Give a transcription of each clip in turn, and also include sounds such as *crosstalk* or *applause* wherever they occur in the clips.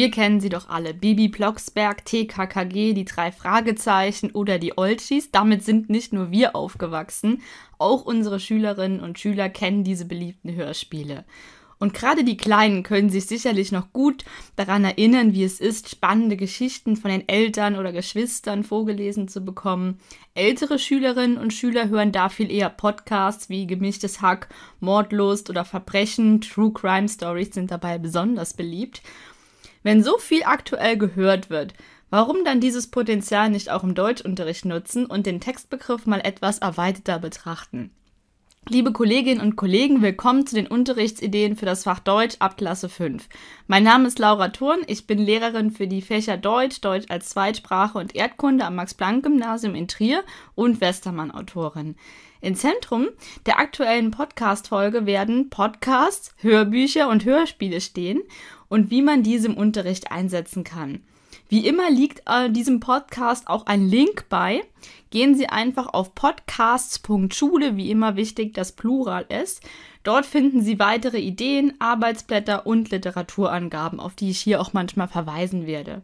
Wir kennen sie doch alle. Bibi Blocksberg, TKKG, die drei Fragezeichen oder die Olchis. Damit sind nicht nur wir aufgewachsen, auch unsere Schülerinnen und Schüler kennen diese beliebten Hörspiele. Und gerade die Kleinen können sich sicherlich noch gut daran erinnern, wie es ist, spannende Geschichten von den Eltern oder Geschwistern vorgelesen zu bekommen. Ältere Schülerinnen und Schüler hören da viel eher Podcasts wie Gemischtes Hack, Mordlust oder Verbrechen. True Crime Stories sind dabei besonders beliebt. Wenn so viel aktuell gehört wird, warum dann dieses Potenzial nicht auch im Deutschunterricht nutzen und den Textbegriff mal etwas erweiterter betrachten? Liebe Kolleginnen und Kollegen, willkommen zu den Unterrichtsideen für das Fach Deutsch ab Klasse 5. Mein Name ist Laura Thurn, ich bin Lehrerin für die Fächer Deutsch, Deutsch als Zweitsprache und Erdkunde am Max-Planck-Gymnasium in Trier und Westermann-Autorin. Im Zentrum der aktuellen Podcast-Folge werden Podcasts, Hörbücher und Hörspiele stehen und wie man diese im Unterricht einsetzen kann. Wie immer liegt äh, diesem Podcast auch ein Link bei. Gehen Sie einfach auf podcasts.schule, wie immer wichtig, dass Plural ist. Dort finden Sie weitere Ideen, Arbeitsblätter und Literaturangaben, auf die ich hier auch manchmal verweisen werde.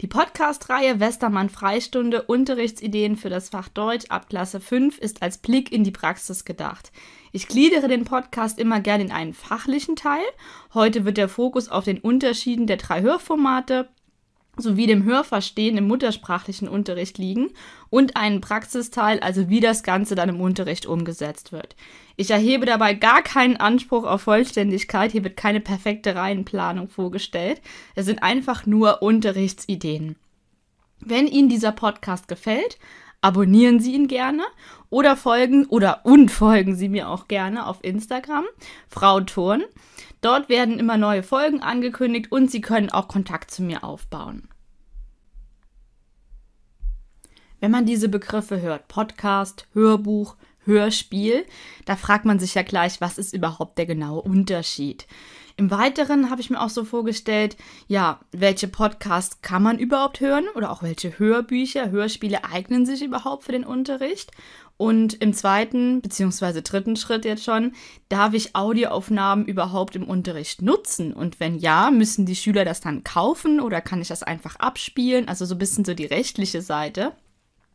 Die Podcast-Reihe Westermann Freistunde Unterrichtsideen für das Fach Deutsch ab Klasse 5 ist als Blick in die Praxis gedacht. Ich gliedere den Podcast immer gern in einen fachlichen Teil. Heute wird der Fokus auf den Unterschieden der drei Hörformate sowie dem Hörverstehen im muttersprachlichen Unterricht liegen und einen Praxisteil, also wie das Ganze dann im Unterricht umgesetzt wird. Ich erhebe dabei gar keinen Anspruch auf Vollständigkeit, hier wird keine perfekte Reihenplanung vorgestellt. Es sind einfach nur Unterrichtsideen. Wenn Ihnen dieser Podcast gefällt, abonnieren Sie ihn gerne oder folgen oder und folgen Sie mir auch gerne auf Instagram, Frau Thurn. Dort werden immer neue Folgen angekündigt und Sie können auch Kontakt zu mir aufbauen. Wenn man diese Begriffe hört, Podcast, Hörbuch, Hörspiel, da fragt man sich ja gleich, was ist überhaupt der genaue Unterschied? Im Weiteren habe ich mir auch so vorgestellt, ja, welche Podcasts kann man überhaupt hören oder auch welche Hörbücher, Hörspiele eignen sich überhaupt für den Unterricht? Und im zweiten bzw. dritten Schritt jetzt schon, darf ich Audioaufnahmen überhaupt im Unterricht nutzen? Und wenn ja, müssen die Schüler das dann kaufen oder kann ich das einfach abspielen? Also so ein bisschen so die rechtliche Seite.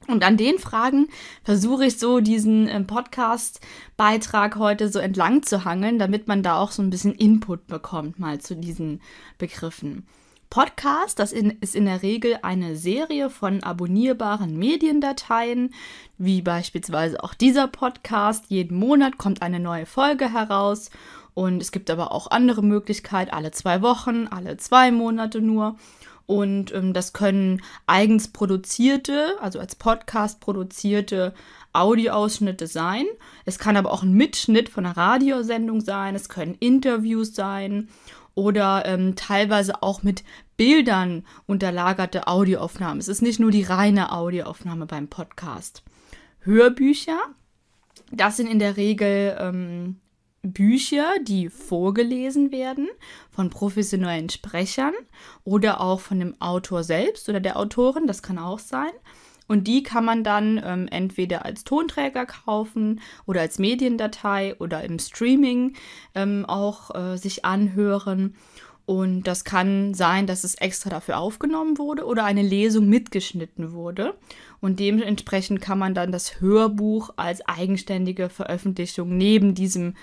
Und an den Fragen versuche ich so diesen ähm, Podcast-Beitrag heute so entlang zu hangeln, damit man da auch so ein bisschen Input bekommt mal zu diesen Begriffen. Podcast, das ist in der Regel eine Serie von abonnierbaren Mediendateien, wie beispielsweise auch dieser Podcast. Jeden Monat kommt eine neue Folge heraus und es gibt aber auch andere Möglichkeiten, alle zwei Wochen, alle zwei Monate nur. Und ähm, das können eigens produzierte, also als Podcast produzierte Audioausschnitte sein. Es kann aber auch ein Mitschnitt von einer Radiosendung sein. Es können Interviews sein oder ähm, teilweise auch mit Bildern unterlagerte Audioaufnahmen. Es ist nicht nur die reine Audioaufnahme beim Podcast. Hörbücher, das sind in der Regel ähm, Bücher, die vorgelesen werden von professionellen Sprechern oder auch von dem Autor selbst oder der Autorin, das kann auch sein. Und die kann man dann ähm, entweder als Tonträger kaufen oder als Mediendatei oder im Streaming ähm, auch äh, sich anhören. Und das kann sein, dass es extra dafür aufgenommen wurde oder eine Lesung mitgeschnitten wurde. Und dementsprechend kann man dann das Hörbuch als eigenständige Veröffentlichung neben diesem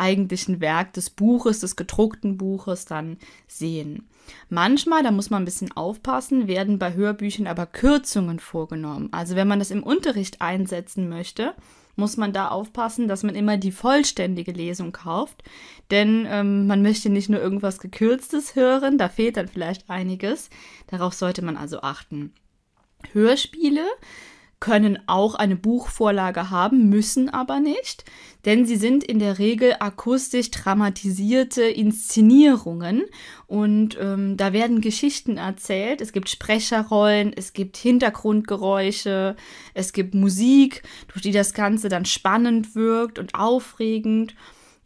eigentlichen Werk des Buches, des gedruckten Buches dann sehen. Manchmal, da muss man ein bisschen aufpassen, werden bei Hörbüchern aber Kürzungen vorgenommen. Also wenn man das im Unterricht einsetzen möchte, muss man da aufpassen, dass man immer die vollständige Lesung kauft. Denn ähm, man möchte nicht nur irgendwas Gekürztes hören, da fehlt dann vielleicht einiges. Darauf sollte man also achten. Hörspiele können auch eine Buchvorlage haben, müssen aber nicht, denn sie sind in der Regel akustisch dramatisierte Inszenierungen und ähm, da werden Geschichten erzählt. Es gibt Sprecherrollen, es gibt Hintergrundgeräusche, es gibt Musik, durch die das Ganze dann spannend wirkt und aufregend.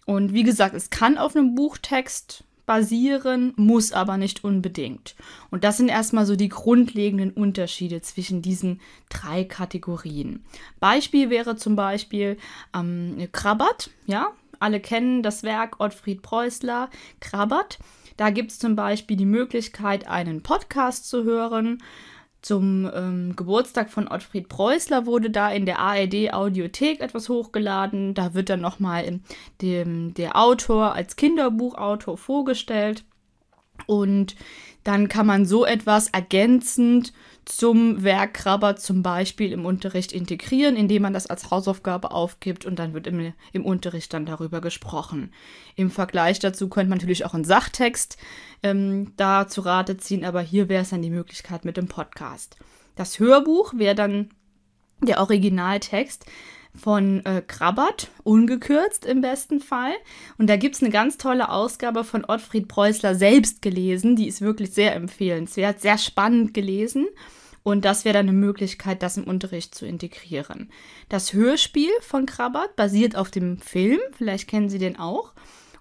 Und wie gesagt, es kann auf einem Buchtext basieren, muss aber nicht unbedingt. Und das sind erstmal so die grundlegenden Unterschiede zwischen diesen drei Kategorien. Beispiel wäre zum Beispiel ähm, Krabat, ja, alle kennen das Werk Ottfried Preußler, Krabat. Da gibt es zum Beispiel die Möglichkeit, einen Podcast zu hören. Zum ähm, Geburtstag von Ottfried Preußler wurde da in der ARD Audiothek etwas hochgeladen. Da wird dann nochmal der Autor als Kinderbuchautor vorgestellt. Und dann kann man so etwas ergänzend zum Werkkrabber zum Beispiel im Unterricht integrieren, indem man das als Hausaufgabe aufgibt und dann wird im, im Unterricht dann darüber gesprochen. Im Vergleich dazu könnte man natürlich auch einen Sachtext ähm, da zu Rate ziehen, aber hier wäre es dann die Möglichkeit mit dem Podcast. Das Hörbuch wäre dann der Originaltext, von äh, Krabbert, ungekürzt im besten Fall. Und da gibt es eine ganz tolle Ausgabe von Ottfried Preußler selbst gelesen. Die ist wirklich sehr empfehlenswert, sehr spannend gelesen. Und das wäre dann eine Möglichkeit, das im Unterricht zu integrieren. Das Hörspiel von Krabbert basiert auf dem Film, vielleicht kennen Sie den auch.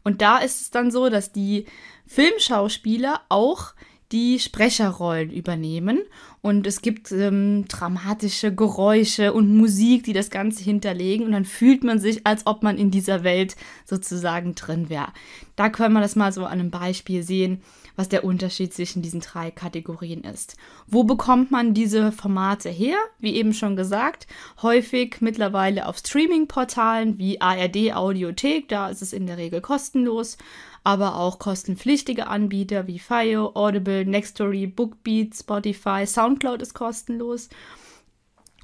Und da ist es dann so, dass die Filmschauspieler auch die Sprecherrollen übernehmen. Und es gibt ähm, dramatische Geräusche und Musik, die das Ganze hinterlegen. Und dann fühlt man sich, als ob man in dieser Welt sozusagen drin wäre. Da können wir das mal so an einem Beispiel sehen, was der Unterschied zwischen diesen drei Kategorien ist. Wo bekommt man diese Formate her? Wie eben schon gesagt, häufig mittlerweile auf Streaming-Portalen wie ARD Audiothek, da ist es in der Regel kostenlos aber auch kostenpflichtige Anbieter wie Fio, Audible, Nextory, Bookbeat, Spotify, Soundcloud ist kostenlos.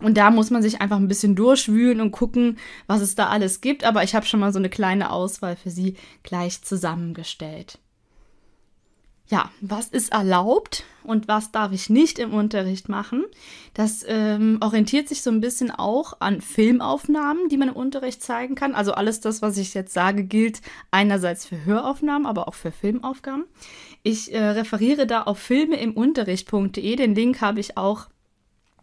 Und da muss man sich einfach ein bisschen durchwühlen und gucken, was es da alles gibt. Aber ich habe schon mal so eine kleine Auswahl für Sie gleich zusammengestellt ja, was ist erlaubt und was darf ich nicht im Unterricht machen. Das ähm, orientiert sich so ein bisschen auch an Filmaufnahmen, die man im Unterricht zeigen kann. Also alles das, was ich jetzt sage, gilt einerseits für Höraufnahmen, aber auch für Filmaufgaben. Ich äh, referiere da auf Filme Den Link habe ich auch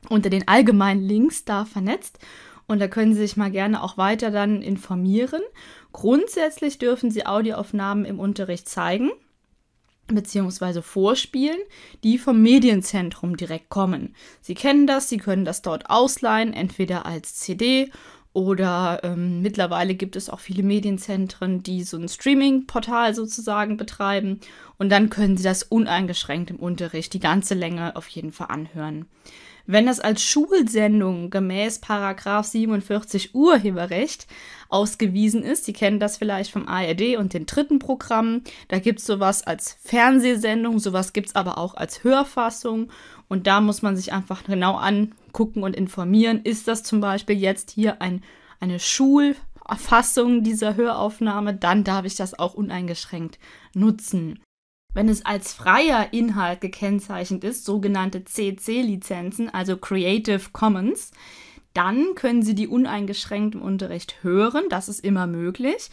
unter den allgemeinen Links da vernetzt. Und da können Sie sich mal gerne auch weiter dann informieren. Grundsätzlich dürfen Sie Audioaufnahmen im Unterricht zeigen beziehungsweise Vorspielen, die vom Medienzentrum direkt kommen. Sie kennen das, Sie können das dort ausleihen, entweder als CD oder ähm, mittlerweile gibt es auch viele Medienzentren, die so ein Streaming-Portal sozusagen betreiben und dann können Sie das uneingeschränkt im Unterricht die ganze Länge auf jeden Fall anhören. Wenn das als Schulsendung gemäß Paragraf 47 Urheberrecht ausgewiesen ist, Sie kennen das vielleicht vom ARD und den dritten Programmen, da gibt es sowas als Fernsehsendung, sowas gibt es aber auch als Hörfassung und da muss man sich einfach genau angucken und informieren, ist das zum Beispiel jetzt hier ein, eine Schulfassung dieser Höraufnahme, dann darf ich das auch uneingeschränkt nutzen. Wenn es als freier Inhalt gekennzeichnet ist, sogenannte CC-Lizenzen, also Creative Commons, dann können Sie die uneingeschränkt im Unterricht hören, das ist immer möglich.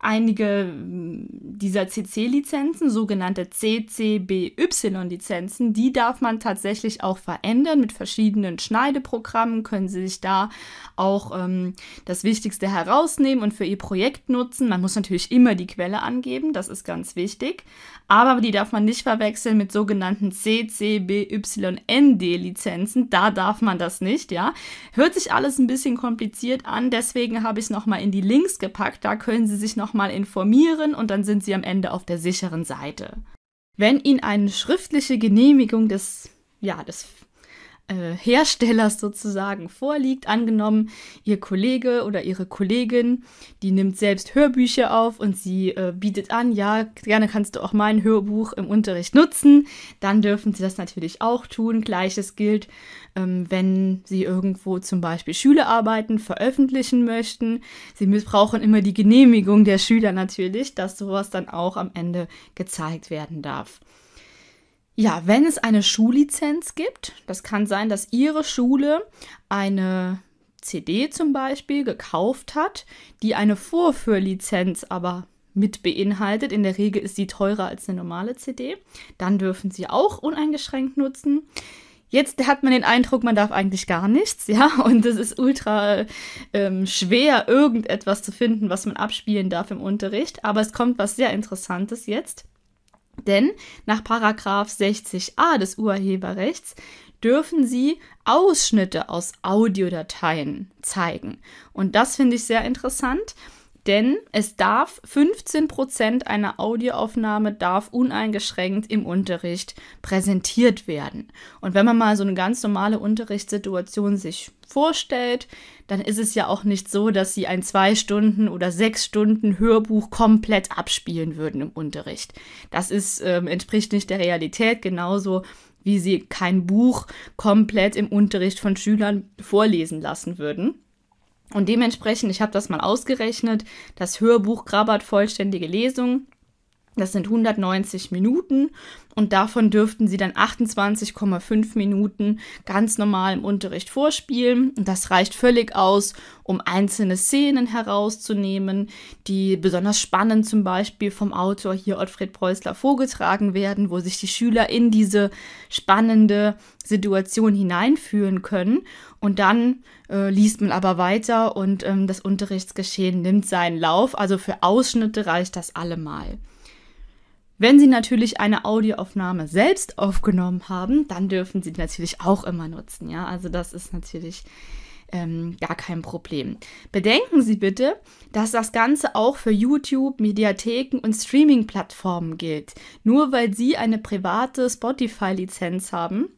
Einige mm, dieser CC-Lizenzen, sogenannte CCBY-Lizenzen, die darf man tatsächlich auch verändern. Mit verschiedenen Schneideprogrammen können Sie sich da auch ähm, das Wichtigste herausnehmen und für Ihr Projekt nutzen. Man muss natürlich immer die Quelle angeben, das ist ganz wichtig. Aber die darf man nicht verwechseln mit sogenannten CCBYND-Lizenzen. Da darf man das nicht, ja. Hört sich alles ein bisschen kompliziert an, deswegen habe ich es nochmal in die Links gepackt. Da können Sie sich noch nochmal informieren und dann sind Sie am Ende auf der sicheren Seite. Wenn Ihnen eine schriftliche Genehmigung des, ja, des äh, Herstellers sozusagen vorliegt. Angenommen, Ihr Kollege oder Ihre Kollegin, die nimmt selbst Hörbücher auf und sie äh, bietet an, ja, gerne kannst du auch mein Hörbuch im Unterricht nutzen. Dann dürfen Sie das natürlich auch tun. Gleiches gilt, ähm, wenn Sie irgendwo zum Beispiel Schülerarbeiten veröffentlichen möchten. Sie brauchen immer die Genehmigung der Schüler natürlich, dass sowas dann auch am Ende gezeigt werden darf. Ja, wenn es eine Schullizenz gibt, das kann sein, dass Ihre Schule eine CD zum Beispiel gekauft hat, die eine Vorführlizenz aber mit beinhaltet. In der Regel ist sie teurer als eine normale CD. Dann dürfen Sie auch uneingeschränkt nutzen. Jetzt hat man den Eindruck, man darf eigentlich gar nichts, ja, *laughs* und es ist ultra ähm, schwer, irgendetwas zu finden, was man abspielen darf im Unterricht. Aber es kommt was sehr Interessantes jetzt. Denn nach 60a des Urheberrechts dürfen sie Ausschnitte aus Audiodateien zeigen. Und das finde ich sehr interessant. Denn es darf 15% einer Audioaufnahme darf uneingeschränkt im Unterricht präsentiert werden. Und wenn man mal so eine ganz normale Unterrichtssituation sich vorstellt, dann ist es ja auch nicht so, dass sie ein zwei Stunden oder sechs Stunden Hörbuch komplett abspielen würden im Unterricht. Das ist, äh, entspricht nicht der Realität, genauso wie sie kein Buch komplett im Unterricht von Schülern vorlesen lassen würden. Und dementsprechend, ich habe das mal ausgerechnet, das Hörbuch Krabbert vollständige Lesung, das sind 190 Minuten und davon dürften sie dann 28,5 Minuten ganz normal im Unterricht vorspielen. Und das reicht völlig aus, um einzelne Szenen herauszunehmen, die besonders spannend zum Beispiel vom Autor hier Ottfried Preußler vorgetragen werden, wo sich die Schüler in diese spannende Situation hineinfühlen können. Und dann äh, liest man aber weiter und ähm, das Unterrichtsgeschehen nimmt seinen Lauf. Also für Ausschnitte reicht das allemal. Wenn Sie natürlich eine Audioaufnahme selbst aufgenommen haben, dann dürfen Sie die natürlich auch immer nutzen. Ja, also das ist natürlich ähm, gar kein Problem. Bedenken Sie bitte, dass das Ganze auch für YouTube, Mediatheken und Streaming-Plattformen gilt. Nur weil Sie eine private Spotify-Lizenz haben,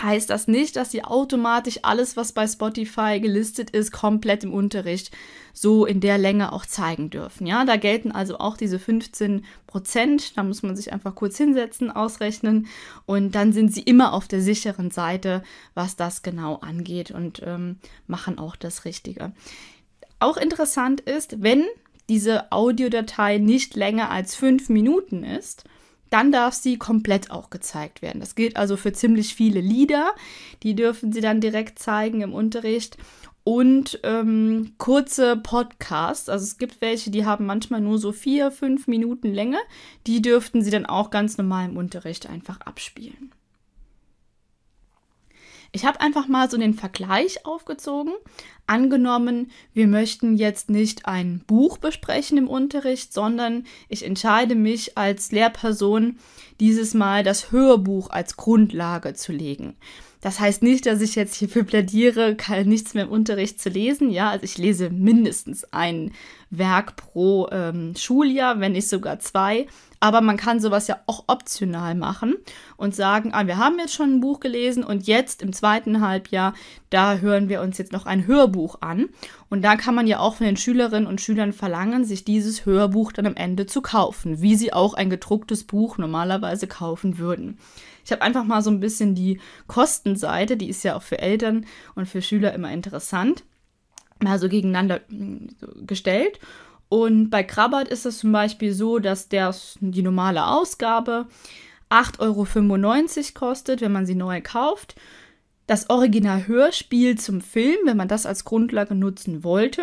heißt das nicht, dass sie automatisch alles, was bei Spotify gelistet ist, komplett im Unterricht so in der Länge auch zeigen dürfen. Ja, da gelten also auch diese 15 Prozent. Da muss man sich einfach kurz hinsetzen, ausrechnen und dann sind sie immer auf der sicheren Seite, was das genau angeht und ähm, machen auch das Richtige. Auch interessant ist, wenn diese Audiodatei nicht länger als fünf Minuten ist, dann darf sie komplett auch gezeigt werden. Das gilt also für ziemlich viele Lieder. Die dürfen sie dann direkt zeigen im Unterricht. Und ähm, kurze Podcasts. Also es gibt welche, die haben manchmal nur so vier, fünf Minuten Länge. Die dürften sie dann auch ganz normal im Unterricht einfach abspielen. Ich habe einfach mal so den Vergleich aufgezogen. Angenommen, wir möchten jetzt nicht ein Buch besprechen im Unterricht, sondern ich entscheide mich als Lehrperson, dieses Mal das Hörbuch als Grundlage zu legen. Das heißt nicht, dass ich jetzt hierfür plädiere, nichts mehr im Unterricht zu lesen. Ja, also ich lese mindestens ein Werk pro ähm, Schuljahr, wenn nicht sogar zwei. Aber man kann sowas ja auch optional machen und sagen, ah, wir haben jetzt schon ein Buch gelesen und jetzt im zweiten Halbjahr, da hören wir uns jetzt noch ein Hörbuch an. Und da kann man ja auch von den Schülerinnen und Schülern verlangen, sich dieses Hörbuch dann am Ende zu kaufen, wie sie auch ein gedrucktes Buch normalerweise kaufen würden. Ich habe einfach mal so ein bisschen die Kostenseite, die ist ja auch für Eltern und für Schüler immer interessant, mal so gegeneinander hm, gestellt. Und bei Krabat ist es zum Beispiel so, dass der, die normale Ausgabe 8,95 Euro kostet, wenn man sie neu kauft. Das Original Hörspiel zum Film, wenn man das als Grundlage nutzen wollte,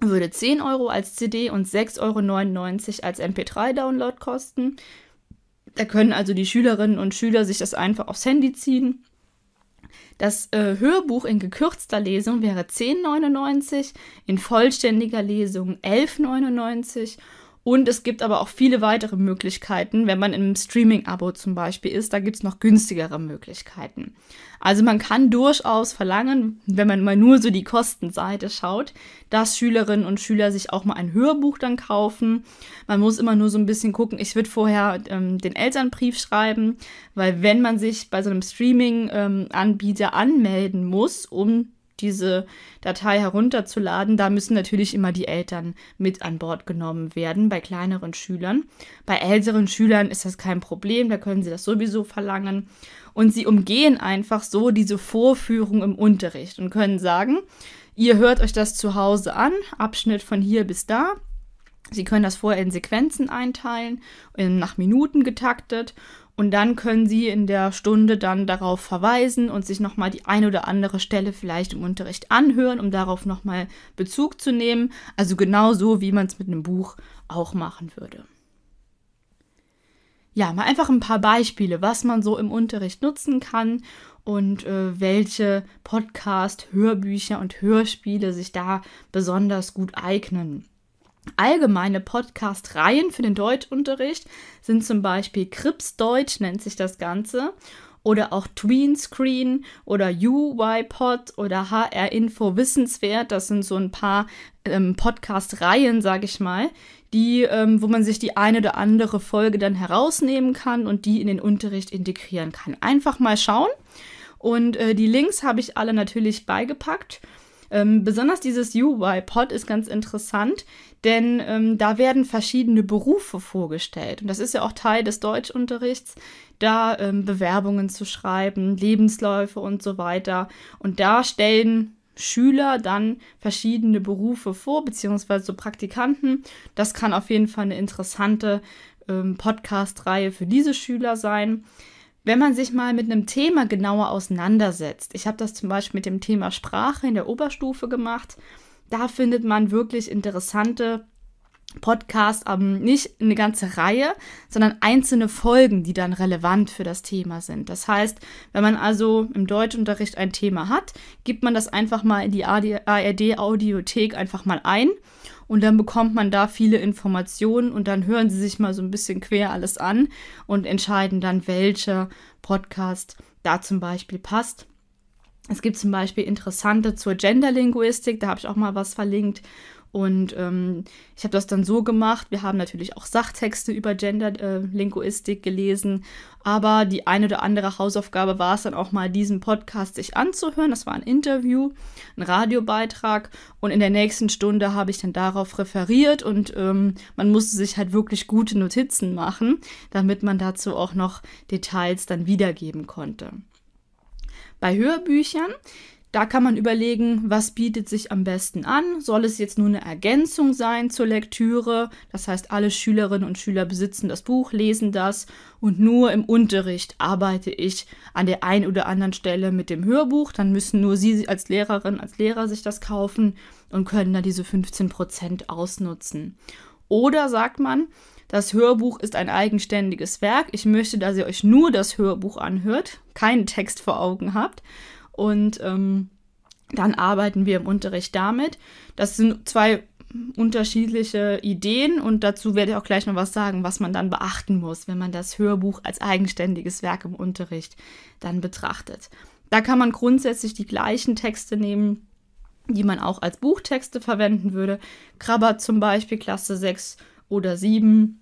würde 10 Euro als CD und 6,99 Euro als MP3-Download kosten. Da können also die Schülerinnen und Schüler sich das einfach aufs Handy ziehen. Das äh, Hörbuch in gekürzter Lesung wäre 10,99, in vollständiger Lesung 11,99 und es gibt aber auch viele weitere Möglichkeiten, wenn man im Streaming-Abo zum Beispiel ist, da gibt es noch günstigere Möglichkeiten. Also man kann durchaus verlangen, wenn man mal nur so die Kostenseite schaut, dass Schülerinnen und Schüler sich auch mal ein Hörbuch dann kaufen. Man muss immer nur so ein bisschen gucken, ich würde vorher ähm, den Elternbrief schreiben, weil wenn man sich bei so einem Streaming-Anbieter ähm, anmelden muss, um diese Datei herunterzuladen. Da müssen natürlich immer die Eltern mit an Bord genommen werden, bei kleineren Schülern. Bei älteren Schülern ist das kein Problem, da können sie das sowieso verlangen. Und sie umgehen einfach so diese Vorführung im Unterricht und können sagen, ihr hört euch das zu Hause an, Abschnitt von hier bis da. Sie können das vorher in Sequenzen einteilen, nach Minuten getaktet und dann können Sie in der Stunde dann darauf verweisen und sich nochmal die eine oder andere Stelle vielleicht im Unterricht anhören, um darauf nochmal Bezug zu nehmen. Also genau so, wie man es mit einem Buch auch machen würde. Ja, mal einfach ein paar Beispiele, was man so im Unterricht nutzen kann und äh, welche Podcast, Hörbücher und Hörspiele sich da besonders gut eignen. Allgemeine Podcast-Reihen für den Deutschunterricht sind zum Beispiel Krips Deutsch, nennt sich das Ganze, oder auch Tween Screen oder UYPod oder HR Info Wissenswert. Das sind so ein paar ähm, Podcast-Reihen, sage ich mal, die, ähm, wo man sich die eine oder andere Folge dann herausnehmen kann und die in den Unterricht integrieren kann. Einfach mal schauen. Und äh, die Links habe ich alle natürlich beigepackt. Ähm, besonders dieses UI-Pod ist ganz interessant, denn ähm, da werden verschiedene Berufe vorgestellt. Und das ist ja auch Teil des Deutschunterrichts, da ähm, Bewerbungen zu schreiben, Lebensläufe und so weiter. Und da stellen Schüler dann verschiedene Berufe vor, beziehungsweise so Praktikanten. Das kann auf jeden Fall eine interessante ähm, Podcast-Reihe für diese Schüler sein wenn man sich mal mit einem Thema genauer auseinandersetzt, ich habe das zum Beispiel mit dem Thema Sprache in der Oberstufe gemacht, da findet man wirklich interessante Podcasts, aber ähm, nicht eine ganze Reihe, sondern einzelne Folgen, die dann relevant für das Thema sind. Das heißt, wenn man also im Deutschunterricht ein Thema hat, gibt man das einfach mal in die ARD-Audiothek einfach mal ein und dann bekommt man da viele Informationen und dann hören sie sich mal so ein bisschen quer alles an und entscheiden dann, welcher Podcast da zum Beispiel passt. Es gibt zum Beispiel interessante zur Genderlinguistik, da habe ich auch mal was verlinkt und ähm, ich habe das dann so gemacht. Wir haben natürlich auch Sachtexte über Genderlinguistik äh, gelesen. Aber die eine oder andere Hausaufgabe war es dann auch mal, diesen Podcast sich anzuhören. Das war ein Interview, ein Radiobeitrag. Und in der nächsten Stunde habe ich dann darauf referiert. Und ähm, man musste sich halt wirklich gute Notizen machen, damit man dazu auch noch Details dann wiedergeben konnte. Bei Hörbüchern da kann man überlegen, was bietet sich am besten an. Soll es jetzt nur eine Ergänzung sein zur Lektüre? Das heißt, alle Schülerinnen und Schüler besitzen das Buch, lesen das und nur im Unterricht arbeite ich an der einen oder anderen Stelle mit dem Hörbuch. Dann müssen nur Sie als Lehrerin, als Lehrer sich das kaufen und können da diese 15 Prozent ausnutzen. Oder sagt man, das Hörbuch ist ein eigenständiges Werk. Ich möchte, dass ihr euch nur das Hörbuch anhört, keinen Text vor Augen habt und ähm, dann arbeiten wir im Unterricht damit. Das sind zwei unterschiedliche Ideen und dazu werde ich auch gleich noch was sagen, was man dann beachten muss, wenn man das Hörbuch als eigenständiges Werk im Unterricht dann betrachtet. Da kann man grundsätzlich die gleichen Texte nehmen, die man auch als Buchtexte verwenden würde. Krabber zum Beispiel, Klasse 6 oder 7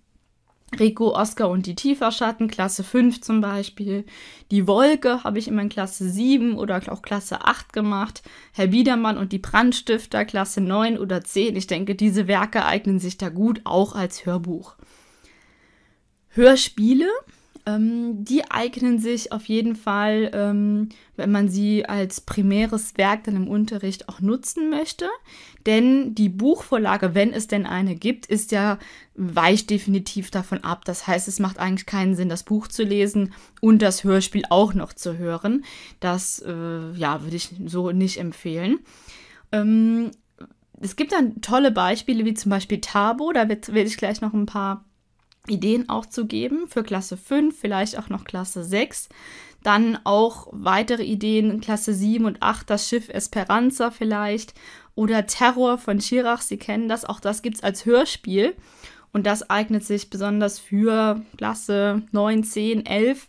Rico, Oscar und die Tieferschatten, Klasse 5 zum Beispiel. Die Wolke habe ich immer in Klasse 7 oder auch Klasse 8 gemacht. Herr Biedermann und die Brandstifter, Klasse 9 oder 10. Ich denke, diese Werke eignen sich da gut, auch als Hörbuch. Hörspiele ähm, die eignen sich auf jeden Fall, ähm, wenn man sie als primäres Werk dann im Unterricht auch nutzen möchte. Denn die Buchvorlage, wenn es denn eine gibt, ist ja weicht definitiv davon ab. Das heißt, es macht eigentlich keinen Sinn, das Buch zu lesen und das Hörspiel auch noch zu hören. Das äh, ja, würde ich so nicht empfehlen. Ähm, es gibt dann tolle Beispiele, wie zum Beispiel Tabo, da werde ich gleich noch ein paar Ideen auch zu geben für Klasse 5, vielleicht auch noch Klasse 6. Dann auch weitere Ideen in Klasse 7 und 8, das Schiff Esperanza vielleicht oder Terror von Schirach, Sie kennen das, auch das gibt es als Hörspiel und das eignet sich besonders für Klasse 9, 10, 11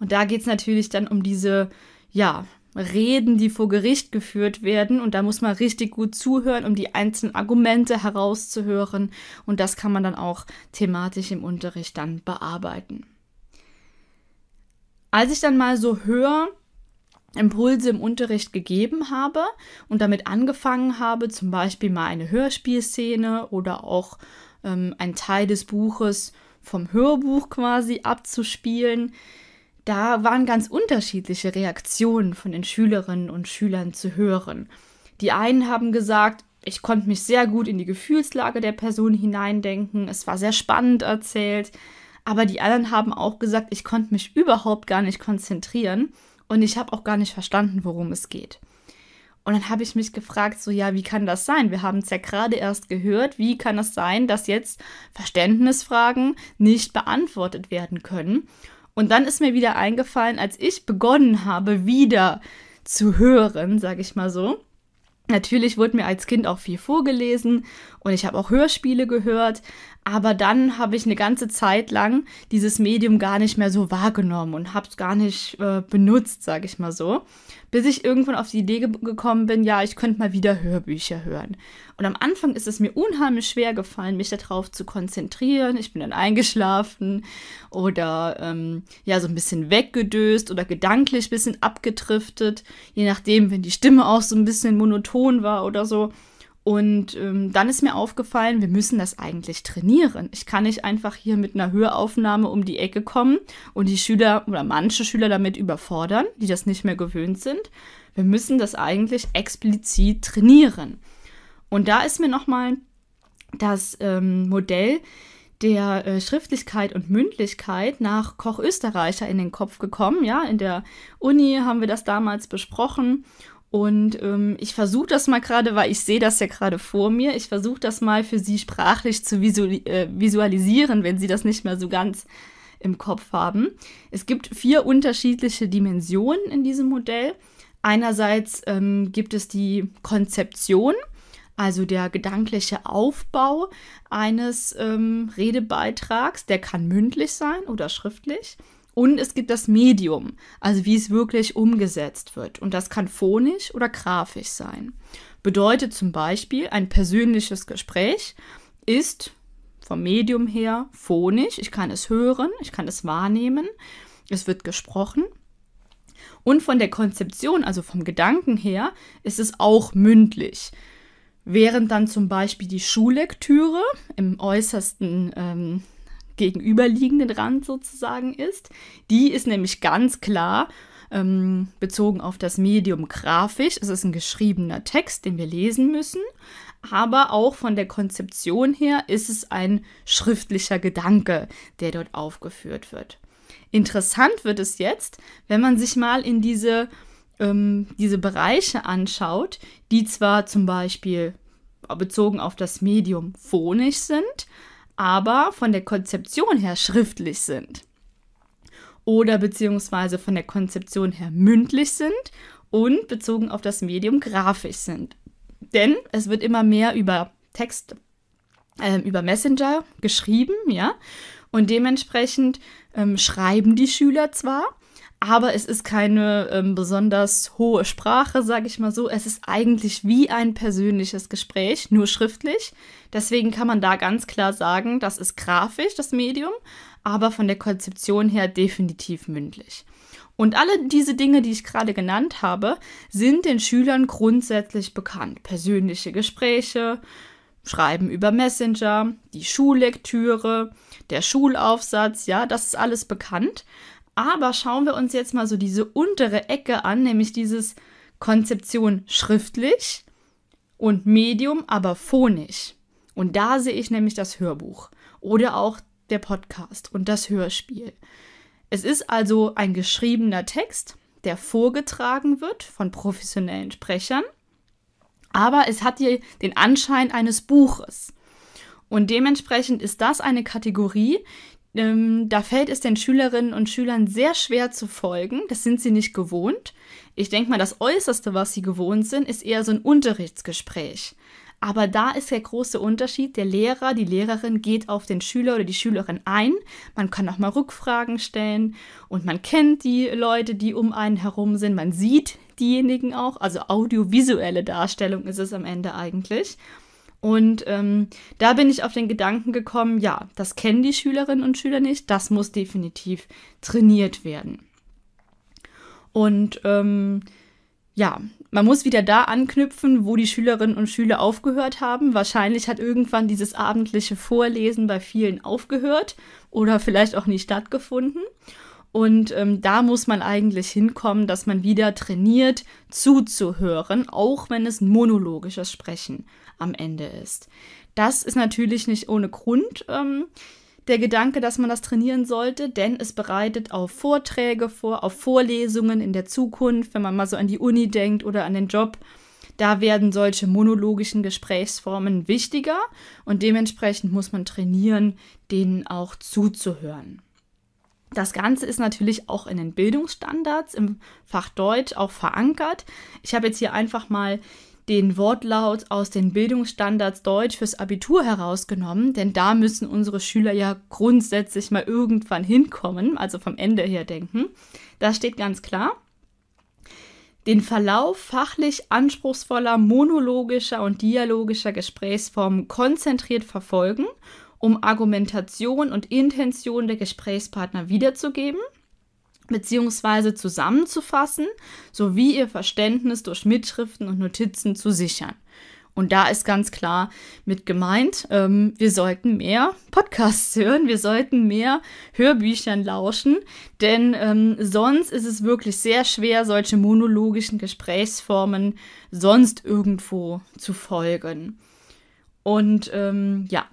und da geht es natürlich dann um diese ja, Reden, die vor Gericht geführt werden. Und da muss man richtig gut zuhören, um die einzelnen Argumente herauszuhören. Und das kann man dann auch thematisch im Unterricht dann bearbeiten. Als ich dann mal so höre, Impulse im Unterricht gegeben habe und damit angefangen habe, zum Beispiel mal eine Hörspielszene oder auch ähm, ein Teil des Buches vom Hörbuch quasi abzuspielen, da waren ganz unterschiedliche Reaktionen von den Schülerinnen und Schülern zu hören. Die einen haben gesagt, ich konnte mich sehr gut in die Gefühlslage der Person hineindenken, es war sehr spannend erzählt, aber die anderen haben auch gesagt, ich konnte mich überhaupt gar nicht konzentrieren und ich habe auch gar nicht verstanden, worum es geht. Und dann habe ich mich gefragt, so ja, wie kann das sein? Wir haben es ja gerade erst gehört, wie kann das sein, dass jetzt Verständnisfragen nicht beantwortet werden können? Und dann ist mir wieder eingefallen, als ich begonnen habe, wieder zu hören, sage ich mal so. Natürlich wurde mir als Kind auch viel vorgelesen und ich habe auch Hörspiele gehört, aber dann habe ich eine ganze Zeit lang dieses Medium gar nicht mehr so wahrgenommen und habe es gar nicht äh, benutzt, sage ich mal so, bis ich irgendwann auf die Idee ge gekommen bin, ja, ich könnte mal wieder Hörbücher hören. Und am Anfang ist es mir unheimlich schwer gefallen, mich darauf zu konzentrieren. Ich bin dann eingeschlafen oder ähm, ja, so ein bisschen weggedöst oder gedanklich ein bisschen abgedriftet, je nachdem, wenn die Stimme auch so ein bisschen monoton war oder so. Und ähm, dann ist mir aufgefallen, wir müssen das eigentlich trainieren. Ich kann nicht einfach hier mit einer Höraufnahme um die Ecke kommen und die Schüler oder manche Schüler damit überfordern, die das nicht mehr gewöhnt sind. Wir müssen das eigentlich explizit trainieren. Und da ist mir nochmal das ähm, Modell der äh, Schriftlichkeit und Mündlichkeit nach Koch Österreicher in den Kopf gekommen. Ja, in der Uni haben wir das damals besprochen und ähm, ich versuche das mal gerade, weil ich sehe das ja gerade vor mir, ich versuche das mal für sie sprachlich zu visual äh, visualisieren, wenn sie das nicht mehr so ganz im Kopf haben. Es gibt vier unterschiedliche Dimensionen in diesem Modell. Einerseits ähm, gibt es die Konzeption, also der gedankliche Aufbau eines ähm, Redebeitrags. Der kann mündlich sein oder schriftlich. Und es gibt das Medium, also wie es wirklich umgesetzt wird. Und das kann phonisch oder grafisch sein. Bedeutet zum Beispiel, ein persönliches Gespräch ist vom Medium her phonisch. Ich kann es hören, ich kann es wahrnehmen. Es wird gesprochen. Und von der Konzeption, also vom Gedanken her, ist es auch mündlich. Während dann zum Beispiel die Schullektüre im äußersten ähm, gegenüberliegenden Rand sozusagen ist. Die ist nämlich ganz klar ähm, bezogen auf das Medium grafisch. Es ist ein geschriebener Text, den wir lesen müssen. Aber auch von der Konzeption her ist es ein schriftlicher Gedanke, der dort aufgeführt wird. Interessant wird es jetzt, wenn man sich mal in diese, ähm, diese Bereiche anschaut, die zwar zum Beispiel bezogen auf das Medium phonisch sind, aber von der Konzeption her schriftlich sind. Oder beziehungsweise von der Konzeption her mündlich sind und bezogen auf das Medium grafisch sind. Denn es wird immer mehr über Text, äh, über Messenger geschrieben, ja. Und dementsprechend ähm, schreiben die Schüler zwar, aber es ist keine ähm, besonders hohe Sprache, sage ich mal so. Es ist eigentlich wie ein persönliches Gespräch, nur schriftlich. Deswegen kann man da ganz klar sagen, das ist grafisch, das Medium, aber von der Konzeption her definitiv mündlich. Und alle diese Dinge, die ich gerade genannt habe, sind den Schülern grundsätzlich bekannt. Persönliche Gespräche, Schreiben über Messenger, die Schullektüre, der Schulaufsatz, ja, das ist alles bekannt. Aber schauen wir uns jetzt mal so diese untere Ecke an, nämlich dieses Konzeption schriftlich und Medium, aber phonisch. Und da sehe ich nämlich das Hörbuch oder auch der Podcast und das Hörspiel. Es ist also ein geschriebener Text, der vorgetragen wird von professionellen Sprechern, aber es hat hier den Anschein eines Buches. Und dementsprechend ist das eine Kategorie, ähm, da fällt es den Schülerinnen und Schülern sehr schwer zu folgen. Das sind sie nicht gewohnt. Ich denke mal, das Äußerste, was sie gewohnt sind, ist eher so ein Unterrichtsgespräch. Aber da ist der große Unterschied. Der Lehrer, die Lehrerin geht auf den Schüler oder die Schülerin ein. Man kann auch mal Rückfragen stellen und man kennt die Leute, die um einen herum sind. Man sieht diejenigen auch. Also audiovisuelle Darstellung ist es am Ende eigentlich. Und ähm, da bin ich auf den Gedanken gekommen, ja, das kennen die Schülerinnen und Schüler nicht, das muss definitiv trainiert werden. Und ähm, ja, man muss wieder da anknüpfen, wo die Schülerinnen und Schüler aufgehört haben. Wahrscheinlich hat irgendwann dieses abendliche Vorlesen bei vielen aufgehört oder vielleicht auch nie stattgefunden. Und ähm, da muss man eigentlich hinkommen, dass man wieder trainiert zuzuhören, auch wenn es monologisches Sprechen ist am Ende ist. Das ist natürlich nicht ohne Grund. Ähm, der Gedanke, dass man das trainieren sollte, denn es bereitet auf Vorträge vor, auf Vorlesungen in der Zukunft, wenn man mal so an die Uni denkt oder an den Job. Da werden solche monologischen Gesprächsformen wichtiger und dementsprechend muss man trainieren, denen auch zuzuhören. Das Ganze ist natürlich auch in den Bildungsstandards im Fach Deutsch auch verankert. Ich habe jetzt hier einfach mal den Wortlaut aus den Bildungsstandards Deutsch fürs Abitur herausgenommen, denn da müssen unsere Schüler ja grundsätzlich mal irgendwann hinkommen, also vom Ende her denken. Das steht ganz klar. Den Verlauf fachlich anspruchsvoller, monologischer und dialogischer Gesprächsformen konzentriert verfolgen, um Argumentation und Intention der Gesprächspartner wiederzugeben – beziehungsweise zusammenzufassen sowie ihr Verständnis durch Mitschriften und Notizen zu sichern. Und da ist ganz klar mit gemeint, ähm, wir sollten mehr Podcasts hören, wir sollten mehr Hörbüchern lauschen, denn ähm, sonst ist es wirklich sehr schwer, solche monologischen Gesprächsformen sonst irgendwo zu folgen. Und ähm, ja,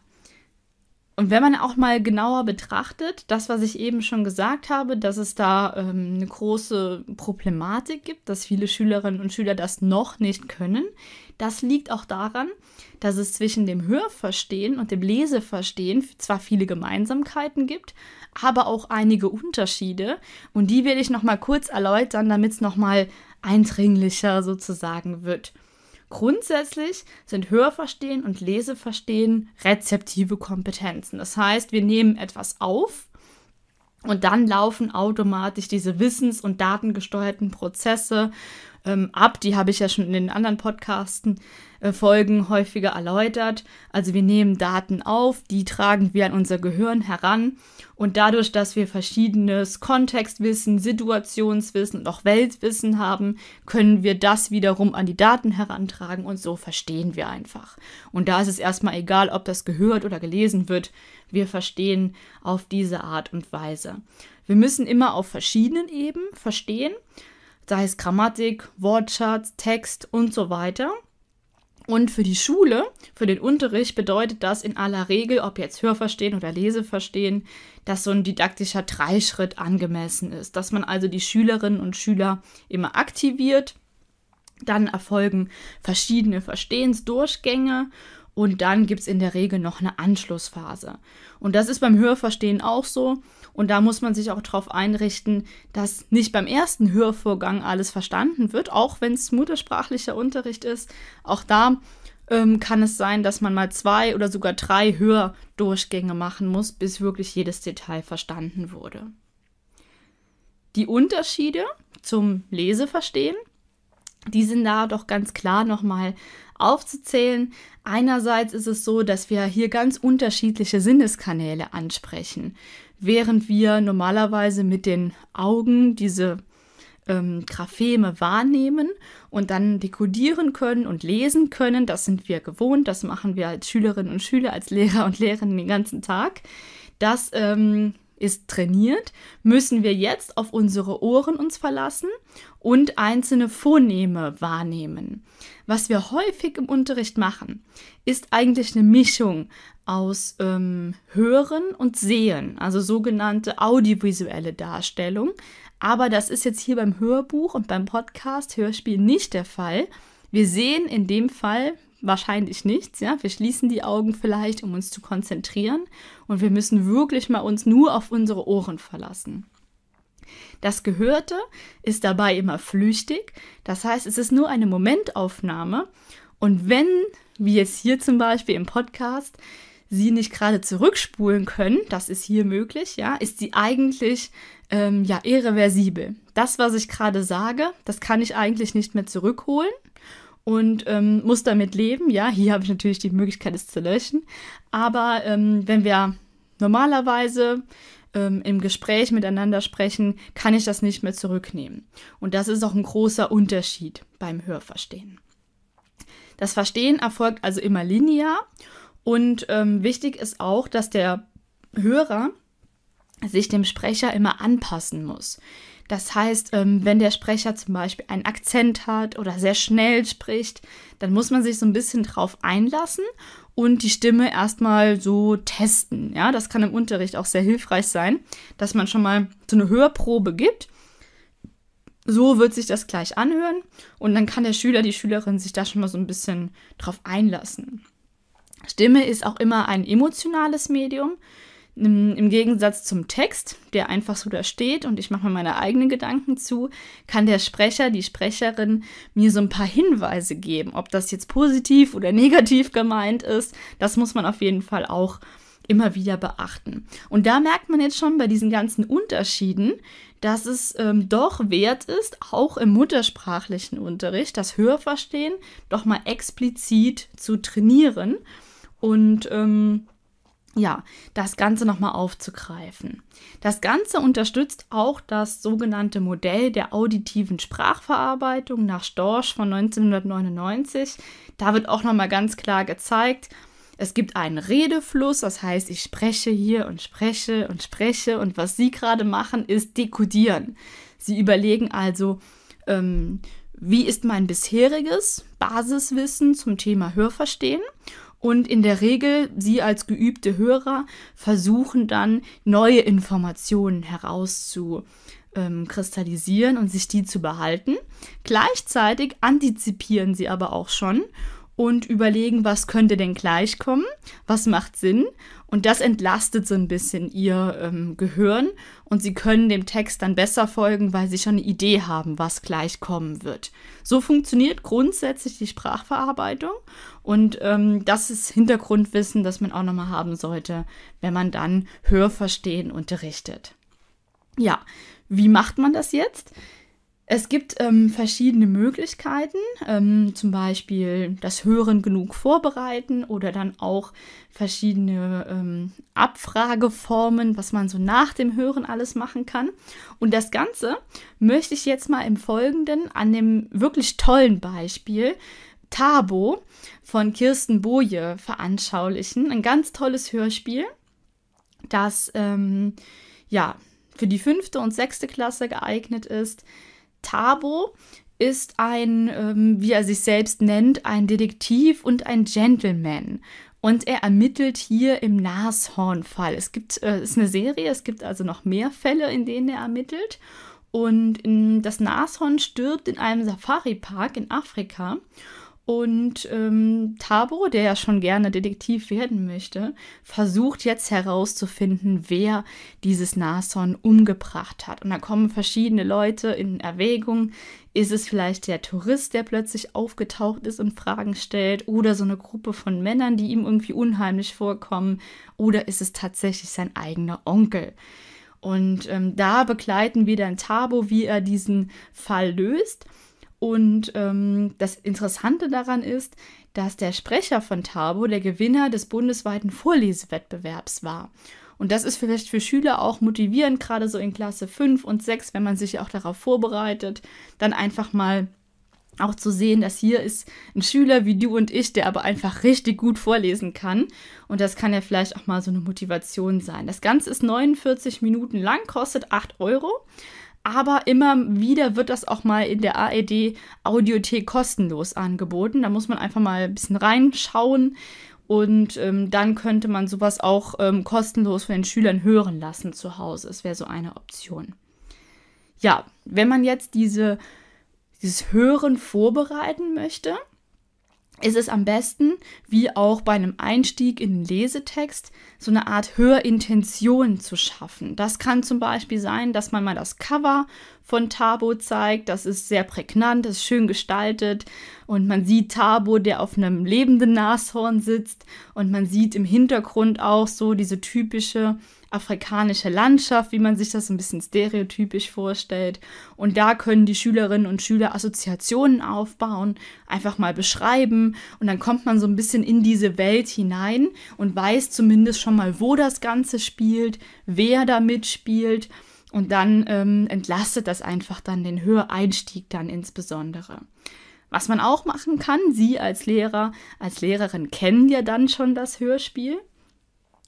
und wenn man auch mal genauer betrachtet, das, was ich eben schon gesagt habe, dass es da ähm, eine große Problematik gibt, dass viele Schülerinnen und Schüler das noch nicht können, das liegt auch daran, dass es zwischen dem Hörverstehen und dem Leseverstehen zwar viele Gemeinsamkeiten gibt, aber auch einige Unterschiede. Und die werde ich nochmal kurz erläutern, damit es nochmal eindringlicher sozusagen wird. Grundsätzlich sind Hörverstehen und Leseverstehen rezeptive Kompetenzen. Das heißt, wir nehmen etwas auf und dann laufen automatisch diese wissens- und datengesteuerten Prozesse ähm, ab. Die habe ich ja schon in den anderen Podcasten-Folgen äh, häufiger erläutert. Also wir nehmen Daten auf, die tragen wir an unser Gehirn heran. Und dadurch, dass wir verschiedenes Kontextwissen, Situationswissen und auch Weltwissen haben, können wir das wiederum an die Daten herantragen und so verstehen wir einfach. Und da ist es erstmal egal, ob das gehört oder gelesen wird. Wir verstehen auf diese Art und Weise. Wir müssen immer auf verschiedenen Ebenen verstehen sei es Grammatik, Wortschatz, Text und so weiter. Und für die Schule, für den Unterricht bedeutet das in aller Regel, ob jetzt Hörverstehen oder Leseverstehen, dass so ein didaktischer Dreischritt angemessen ist, dass man also die Schülerinnen und Schüler immer aktiviert, dann erfolgen verschiedene Verstehensdurchgänge und dann gibt es in der Regel noch eine Anschlussphase. Und das ist beim Hörverstehen auch so. Und da muss man sich auch darauf einrichten, dass nicht beim ersten Hörvorgang alles verstanden wird, auch wenn es muttersprachlicher Unterricht ist. Auch da ähm, kann es sein, dass man mal zwei oder sogar drei Hördurchgänge machen muss, bis wirklich jedes Detail verstanden wurde. Die Unterschiede zum Leseverstehen die sind da doch ganz klar nochmal aufzuzählen. Einerseits ist es so, dass wir hier ganz unterschiedliche Sinneskanäle ansprechen. Während wir normalerweise mit den Augen diese ähm, Grapheme wahrnehmen und dann dekodieren können und lesen können, das sind wir gewohnt, das machen wir als Schülerinnen und Schüler, als Lehrer und Lehrerinnen den ganzen Tag. Das ähm, ist trainiert, müssen wir jetzt auf unsere Ohren uns verlassen und einzelne Phoneme wahrnehmen. Was wir häufig im Unterricht machen, ist eigentlich eine Mischung aus ähm, Hören und Sehen, also sogenannte audiovisuelle Darstellung. Aber das ist jetzt hier beim Hörbuch und beim Podcast, Hörspiel nicht der Fall. Wir sehen in dem Fall, wahrscheinlich nichts. Ja? Wir schließen die Augen vielleicht, um uns zu konzentrieren. Und wir müssen wirklich mal uns nur auf unsere Ohren verlassen. Das Gehörte ist dabei immer flüchtig. Das heißt, es ist nur eine Momentaufnahme. Und wenn, wie jetzt hier zum Beispiel im Podcast, Sie nicht gerade zurückspulen können, das ist hier möglich, ja, ist sie eigentlich ähm, ja irreversibel. Das, was ich gerade sage, das kann ich eigentlich nicht mehr zurückholen und ähm, muss damit leben. Ja, hier habe ich natürlich die Möglichkeit, es zu löschen. Aber ähm, wenn wir normalerweise ähm, im Gespräch miteinander sprechen, kann ich das nicht mehr zurücknehmen. Und das ist auch ein großer Unterschied beim Hörverstehen. Das Verstehen erfolgt also immer linear und ähm, wichtig ist auch, dass der Hörer sich dem Sprecher immer anpassen muss. Das heißt, ähm, wenn der Sprecher zum Beispiel einen Akzent hat oder sehr schnell spricht, dann muss man sich so ein bisschen drauf einlassen und die Stimme erstmal so testen. Ja, das kann im Unterricht auch sehr hilfreich sein, dass man schon mal so eine Hörprobe gibt. So wird sich das gleich anhören und dann kann der Schüler, die Schülerin sich da schon mal so ein bisschen drauf einlassen. Stimme ist auch immer ein emotionales Medium. Im, Im, Gegensatz zum Text, der einfach so da steht und ich mache mir meine eigenen Gedanken zu, kann der Sprecher, die Sprecherin mir so ein paar Hinweise geben, ob das jetzt positiv oder negativ gemeint ist. Das muss man auf jeden Fall auch immer wieder beachten. Und da merkt man jetzt schon bei diesen ganzen Unterschieden, dass es ähm, doch wert ist, auch im muttersprachlichen Unterricht das Hörverstehen doch mal explizit zu trainieren. Und ähm, ja, das Ganze nochmal aufzugreifen. Das Ganze unterstützt auch das sogenannte Modell der auditiven Sprachverarbeitung nach Storch von 1999. Da wird auch nochmal ganz klar gezeigt, es gibt einen Redefluss, das heißt, ich spreche hier und spreche und spreche und was Sie gerade machen, ist dekodieren. Sie überlegen also, ähm, wie ist mein bisheriges Basiswissen zum Thema Hörverstehen und in der Regel, Sie als geübte Hörer versuchen dann neue Informationen herauszukristallisieren ähm, und sich die zu behalten. Gleichzeitig antizipieren Sie aber auch schon und überlegen, was könnte denn gleich kommen, was macht Sinn. Und das entlastet so ein bisschen ihr ähm, Gehirn und sie können dem Text dann besser folgen, weil sie schon eine Idee haben, was gleich kommen wird. So funktioniert grundsätzlich die Sprachverarbeitung und ähm, das ist Hintergrundwissen, das man auch nochmal haben sollte, wenn man dann Hörverstehen unterrichtet. Ja, wie macht man das jetzt? Es gibt ähm, verschiedene Möglichkeiten, ähm, zum Beispiel das Hören genug vorbereiten oder dann auch verschiedene ähm, Abfrageformen, was man so nach dem Hören alles machen kann. Und das Ganze möchte ich jetzt mal im Folgenden an dem wirklich tollen Beispiel Tabo von Kirsten Boje veranschaulichen. Ein ganz tolles Hörspiel, das ähm, ja für die fünfte und sechste Klasse geeignet ist Tabo ist ein, ähm, wie er sich selbst nennt, ein Detektiv und ein Gentleman. Und er ermittelt hier im Nashorn-Fall. Es gibt, äh, ist eine Serie, es gibt also noch mehr Fälle, in denen er ermittelt. Und in, mm, das Nashorn stirbt in einem Safari-Park in Afrika. Und ähm, Tabo, der ja schon gerne Detektiv werden möchte, versucht jetzt herauszufinden, wer dieses Nashorn umgebracht hat. Und da kommen verschiedene Leute in Erwägung. Ist es vielleicht der Tourist, der plötzlich aufgetaucht ist und Fragen stellt? Oder so eine Gruppe von Männern, die ihm irgendwie unheimlich vorkommen? Oder ist es tatsächlich sein eigener Onkel? Und ähm, da begleiten wir dann Tabo, wie er diesen Fall löst. Und ähm, das Interessante daran ist, dass der Sprecher von Tabo der Gewinner des bundesweiten Vorlesewettbewerbs war. Und das ist vielleicht für Schüler auch motivierend, gerade so in Klasse 5 und 6, wenn man sich auch darauf vorbereitet, dann einfach mal auch zu sehen, dass hier ist ein Schüler wie du und ich, der aber einfach richtig gut vorlesen kann. Und das kann ja vielleicht auch mal so eine Motivation sein. Das Ganze ist 49 Minuten lang, kostet 8 Euro. Aber immer wieder wird das auch mal in der AED Audiothek kostenlos angeboten. Da muss man einfach mal ein bisschen reinschauen. Und ähm, dann könnte man sowas auch ähm, kostenlos von den Schülern hören lassen zu Hause. Das wäre so eine Option. Ja, wenn man jetzt diese, dieses Hören vorbereiten möchte, ist es am besten, wie auch bei einem Einstieg in den Lesetext, so eine Art Hörintention zu schaffen. Das kann zum Beispiel sein, dass man mal das Cover von Tabo zeigt. Das ist sehr prägnant, das ist schön gestaltet und man sieht Tabo, der auf einem lebenden Nashorn sitzt und man sieht im Hintergrund auch so diese typische afrikanische Landschaft, wie man sich das ein bisschen stereotypisch vorstellt. Und da können die Schülerinnen und Schüler Assoziationen aufbauen, einfach mal beschreiben und dann kommt man so ein bisschen in diese Welt hinein und weiß zumindest schon mal, wo das Ganze spielt, wer da mitspielt. Und dann ähm, entlastet das einfach dann den Höreinstieg dann insbesondere. Was man auch machen kann, Sie als Lehrer, als Lehrerin kennen ja dann schon das Hörspiel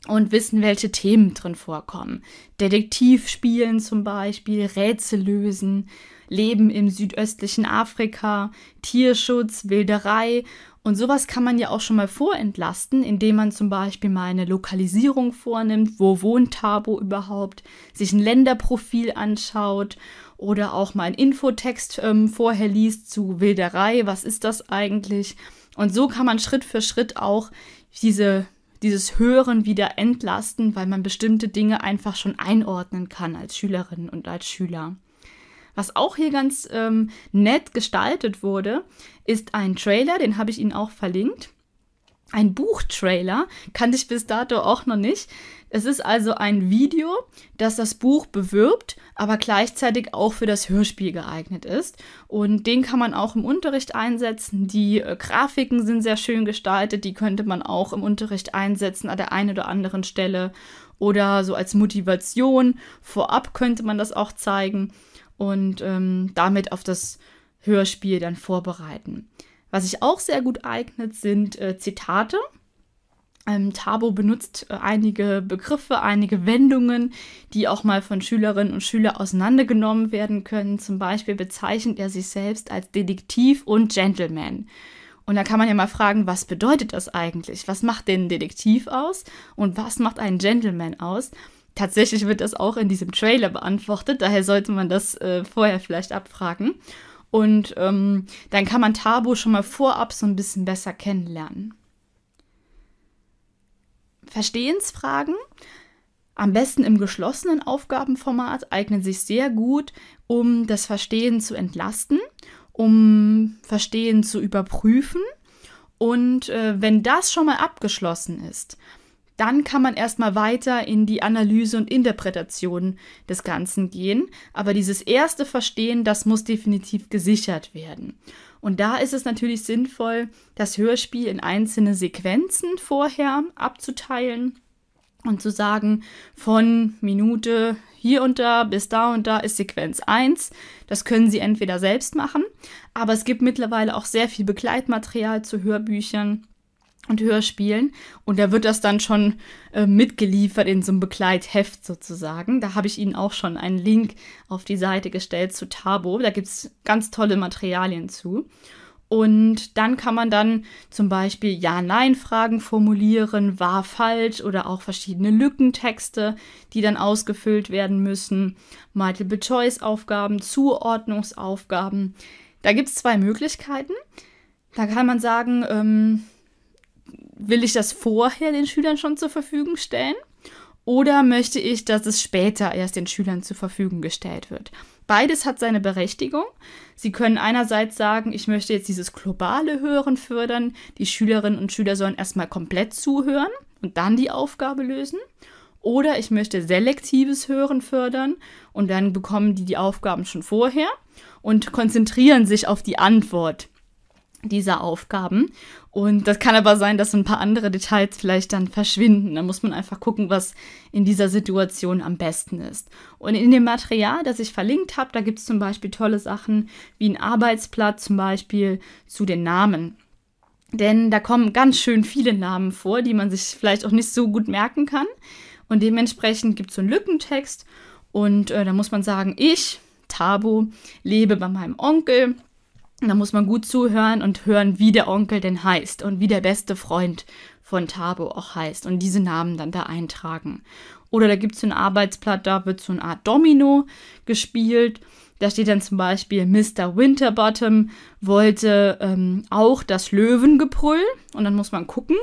und wissen, welche Themen drin vorkommen. Detektiv spielen zum Beispiel, Rätsel lösen Leben im südöstlichen Afrika, Tierschutz, Wilderei. Und sowas kann man ja auch schon mal vorentlasten, indem man zum Beispiel mal eine Lokalisierung vornimmt, wo wohnt Tabo überhaupt, sich ein Länderprofil anschaut oder auch mal einen Infotext ähm, vorher liest zu Wilderei, was ist das eigentlich. Und so kann man Schritt für Schritt auch diese dieses Hören wieder entlasten, weil man bestimmte Dinge einfach schon einordnen kann als Schülerinnen und als Schüler. Was auch hier ganz ähm, nett gestaltet wurde, ist ein Trailer, den habe ich Ihnen auch verlinkt. Ein Buchtrailer kannte ich bis dato auch noch nicht. Es ist also ein Video, das das Buch bewirbt, aber gleichzeitig auch für das Hörspiel geeignet ist. Und den kann man auch im Unterricht einsetzen. Die äh, Grafiken sind sehr schön gestaltet, die könnte man auch im Unterricht einsetzen an der einen oder anderen Stelle. Oder so als Motivation. Vorab könnte man das auch zeigen und ähm, damit auf das Hörspiel dann vorbereiten. Was sich auch sehr gut eignet, sind äh, Zitate. Ähm, Tabo benutzt äh, einige Begriffe, einige Wendungen, die auch mal von Schülerinnen und Schülern auseinandergenommen werden können. Zum Beispiel bezeichnet er sich selbst als Detektiv und Gentleman. Und da kann man ja mal fragen, was bedeutet das eigentlich? Was macht den Detektiv aus und was macht einen Gentleman aus? tatsächlich wird das auch in diesem Trailer beantwortet, daher sollte man das äh, vorher vielleicht abfragen. Und ähm, dann kann man Tabo schon mal vorab so ein bisschen besser kennenlernen. Verstehensfragen, am besten im geschlossenen Aufgabenformat, eignen sich sehr gut, um das Verstehen zu entlasten, um Verstehen zu überprüfen. Und äh, wenn das schon mal abgeschlossen ist, dann kann man erstmal weiter in die Analyse und Interpretation des Ganzen gehen. Aber dieses erste Verstehen, das muss definitiv gesichert werden. Und da ist es natürlich sinnvoll, das Hörspiel in einzelne Sequenzen vorher abzuteilen und zu sagen, von Minute hier und da bis da und da ist Sequenz 1. Das können Sie entweder selbst machen, aber es gibt mittlerweile auch sehr viel Begleitmaterial zu Hörbüchern und Hörspielen. Und da wird das dann schon äh, mitgeliefert in so einem Begleitheft sozusagen. Da habe ich Ihnen auch schon einen Link auf die Seite gestellt zu Tabo. Da gibt es ganz tolle Materialien zu. Und dann kann man dann zum Beispiel Ja-Nein-Fragen formulieren, war falsch oder auch verschiedene Lückentexte, die dann ausgefüllt werden müssen, Multiple-Choice-Aufgaben, Zuordnungsaufgaben. Da gibt es zwei Möglichkeiten. Da kann man sagen, ähm, will ich das vorher den Schülern schon zur Verfügung stellen? Oder möchte ich, dass es später erst den Schülern zur Verfügung gestellt wird? Beides hat seine Berechtigung. Sie können einerseits sagen, ich möchte jetzt dieses globale Hören fördern. Die Schülerinnen und Schüler sollen erstmal komplett zuhören und dann die Aufgabe lösen. Oder ich möchte selektives Hören fördern und dann bekommen die die Aufgaben schon vorher und konzentrieren sich auf die Antwort dieser Aufgaben. Und das kann aber sein, dass ein paar andere Details vielleicht dann verschwinden. Da muss man einfach gucken, was in dieser Situation am besten ist. Und in dem Material, das ich verlinkt habe, da gibt es zum Beispiel tolle Sachen wie ein Arbeitsblatt zum Beispiel zu den Namen. Denn da kommen ganz schön viele Namen vor, die man sich vielleicht auch nicht so gut merken kann. Und dementsprechend gibt es so einen Lückentext. Und äh, da muss man sagen, ich, Tabo, lebe bei meinem Onkel da muss man gut zuhören und hören, wie der Onkel denn heißt und wie der beste Freund von Tabo auch heißt und diese Namen dann da eintragen. Oder da gibt es so ein Arbeitsblatt, da wird so eine Art Domino gespielt. Da steht dann zum Beispiel, Mr. Winterbottom wollte ähm, auch das Löwengebrüll. Und dann muss man gucken.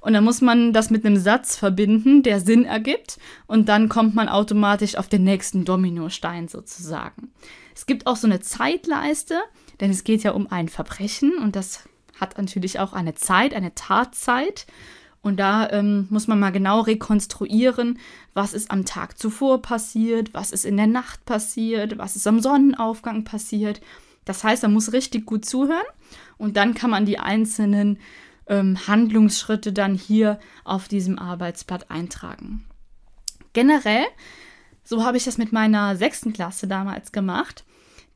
Und dann muss man das mit einem Satz verbinden, der Sinn ergibt. Und dann kommt man automatisch auf den nächsten Dominostein sozusagen. Es gibt auch so eine Zeitleiste. Denn es geht ja um ein Verbrechen und das hat natürlich auch eine Zeit, eine Tatzeit. Und da ähm, muss man mal genau rekonstruieren, was ist am Tag zuvor passiert, was ist in der Nacht passiert, was ist am Sonnenaufgang passiert. Das heißt, man muss richtig gut zuhören und dann kann man die einzelnen ähm, Handlungsschritte dann hier auf diesem Arbeitsblatt eintragen. Generell, so habe ich das mit meiner sechsten Klasse damals gemacht,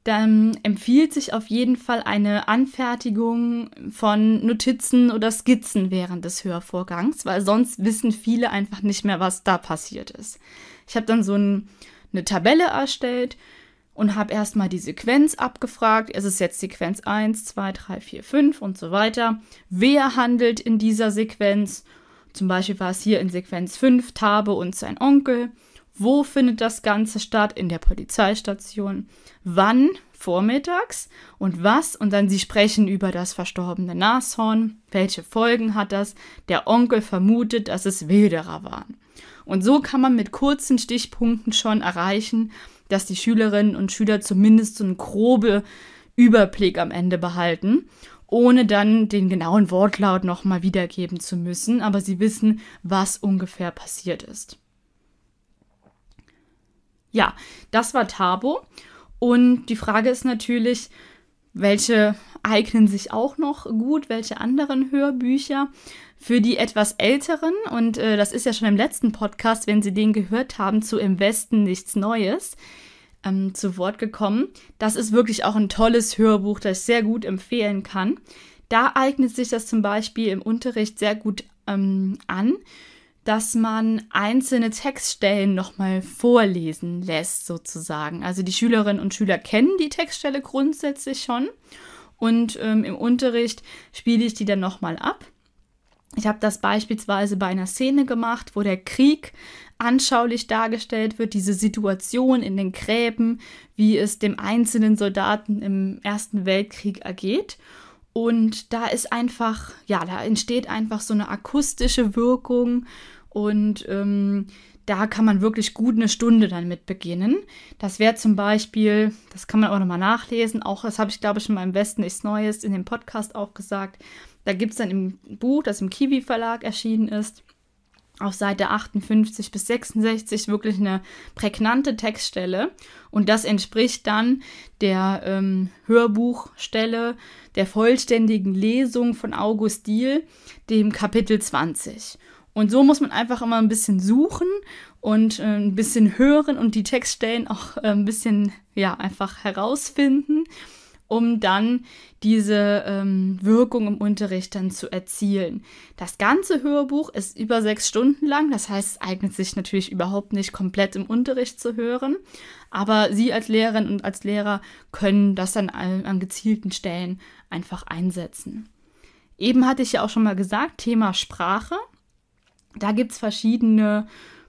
dann empfiehlt sich auf jeden Fall eine Anfertigung von Notizen oder Skizzen während des Hörvorgangs, weil sonst wissen viele einfach nicht mehr, was da passiert ist. Ich habe dann so ein, eine Tabelle erstellt und habe erstmal die Sequenz abgefragt. Es ist jetzt Sequenz 1, 2, 3, 4, 5 und so weiter. Wer handelt in dieser Sequenz? Zum Beispiel war es hier in Sequenz 5 Tabe und sein Onkel. Wo findet das Ganze statt? In der Polizeistation. Wann? Vormittags. Und was? Und dann sie sprechen über das verstorbene Nashorn. Welche Folgen hat das? Der Onkel vermutet, dass es Wilderer waren. Und so kann man mit kurzen Stichpunkten schon erreichen, dass die Schülerinnen und Schüler zumindest so einen groben Überblick am Ende behalten, ohne dann den genauen Wortlaut nochmal wiedergeben zu müssen, aber sie wissen, was ungefähr passiert ist. Ja, das war Tabo. Und die Frage ist natürlich, welche eignen sich auch noch gut, welche anderen Hörbücher. Für die etwas älteren, und äh, das ist ja schon im letzten Podcast, wenn Sie den gehört haben, zu Im Westen nichts Neues ähm, zu Wort gekommen. Das ist wirklich auch ein tolles Hörbuch, das ich sehr gut empfehlen kann. Da eignet sich das zum Beispiel im Unterricht sehr gut ähm, an dass man einzelne Textstellen nochmal vorlesen lässt, sozusagen. Also die Schülerinnen und Schüler kennen die Textstelle grundsätzlich schon und ähm, im Unterricht spiele ich die dann nochmal ab. Ich habe das beispielsweise bei einer Szene gemacht, wo der Krieg anschaulich dargestellt wird, diese Situation in den Gräben, wie es dem einzelnen Soldaten im Ersten Weltkrieg ergeht. Und da ist einfach, ja, da entsteht einfach so eine akustische Wirkung und ähm, da kann man wirklich gut eine Stunde dann mit beginnen. Das wäre zum Beispiel, das kann man auch nochmal nachlesen, auch das habe ich glaube ich schon mal im Westen nichts Neues in dem Podcast auch gesagt. Da gibt es dann im Buch, das im Kiwi Verlag erschienen ist, auf Seite 58 bis 66 wirklich eine prägnante Textstelle. Und das entspricht dann der ähm, Hörbuchstelle der vollständigen Lesung von August Diel, dem Kapitel 20. Und so muss man einfach immer ein bisschen suchen und äh, ein bisschen hören und die Textstellen auch äh, ein bisschen, ja, einfach herausfinden, um dann diese ähm, Wirkung im Unterricht dann zu erzielen. Das ganze Hörbuch ist über sechs Stunden lang, das heißt, es eignet sich natürlich überhaupt nicht komplett im Unterricht zu hören, aber Sie als Lehrerin und als Lehrer können das dann an, an gezielten Stellen einfach einsetzen. Eben hatte ich ja auch schon mal gesagt, Thema Sprache. Da gibt es verschiedene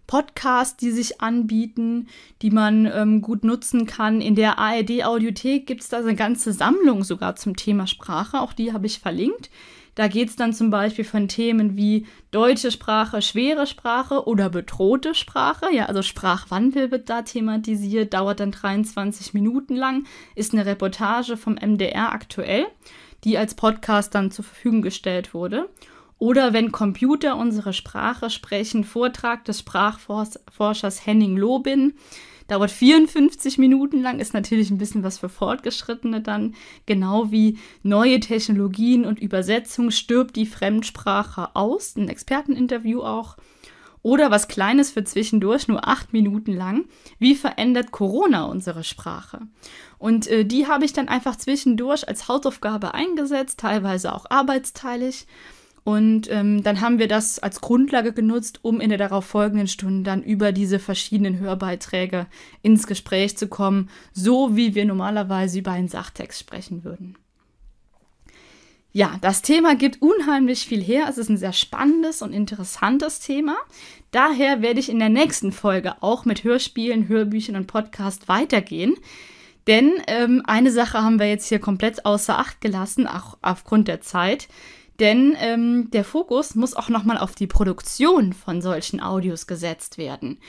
Podcasts, die sich anbieten, die man ähm, gut nutzen kann. In der ARD-Audiothek gibt es da eine ganze Sammlung sogar zum Thema Sprache. Auch die habe ich verlinkt. Da geht es dann zum Beispiel von Themen wie deutsche Sprache, schwere Sprache oder bedrohte Sprache. Ja, also Sprachwandel wird da thematisiert, dauert dann 23 Minuten lang, ist eine Reportage vom MDR aktuell, die als Podcast dann zur Verfügung gestellt wurde. Oder wenn Computer unsere Sprache sprechen, Vortrag des Sprachforschers Henning Lobin. Dauert 54 Minuten lang, ist natürlich ein bisschen was für Fortgeschrittene dann. Genau wie neue Technologien und Übersetzung stirbt die Fremdsprache aus. Ein Experteninterview auch. Oder was Kleines für zwischendurch, nur acht Minuten lang. Wie verändert Corona unsere Sprache? Und äh, die habe ich dann einfach zwischendurch als Hausaufgabe eingesetzt, teilweise auch arbeitsteilig. Und ähm, dann haben wir das als Grundlage genutzt, um in der darauf folgenden Stunde dann über diese verschiedenen Hörbeiträge ins Gespräch zu kommen, so wie wir normalerweise über einen Sachtext sprechen würden. Ja, das Thema gibt unheimlich viel her. Es ist ein sehr spannendes und interessantes Thema. Daher werde ich in der nächsten Folge auch mit Hörspielen, Hörbüchern und Podcast weitergehen. Denn ähm, eine Sache haben wir jetzt hier komplett außer Acht gelassen, auch aufgrund der Zeit. Denn ähm, der Fokus muss auch nochmal auf die Produktion von solchen Audios gesetzt werden.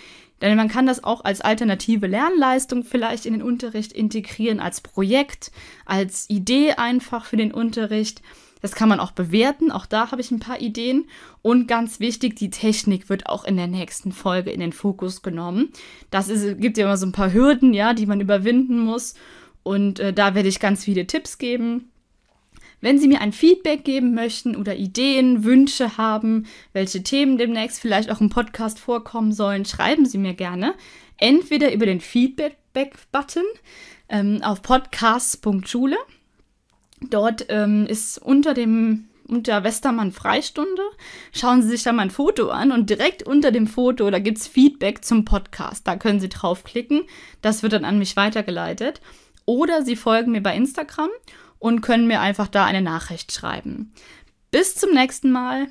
Denn man kann das auch als alternative Lernleistung vielleicht in den Unterricht integrieren, als Projekt, als Idee einfach für den Unterricht. Das kann man auch bewerten, auch da habe ich ein paar Ideen. Und ganz wichtig, die Technik wird auch in der nächsten Folge in den Fokus genommen. Das ist, gibt ja immer so ein paar Hürden, ja, die man überwinden muss. Und äh, da werde ich ganz viele Tipps geben wenn Sie mir ein Feedback geben möchten oder Ideen, Wünsche haben, welche Themen demnächst vielleicht auch im Podcast vorkommen sollen, schreiben Sie mir gerne. Entweder über den Feedback-Button ähm, auf podcast.schule. Dort ähm, ist unter dem unter Westermann Freistunde. Schauen Sie sich da mal ein Foto an und direkt unter dem Foto, da gibt es Feedback zum Podcast. Da können Sie draufklicken. Das wird dann an mich weitergeleitet. Oder Sie folgen mir bei Instagram und können mir einfach da eine Nachricht schreiben. Bis zum nächsten Mal.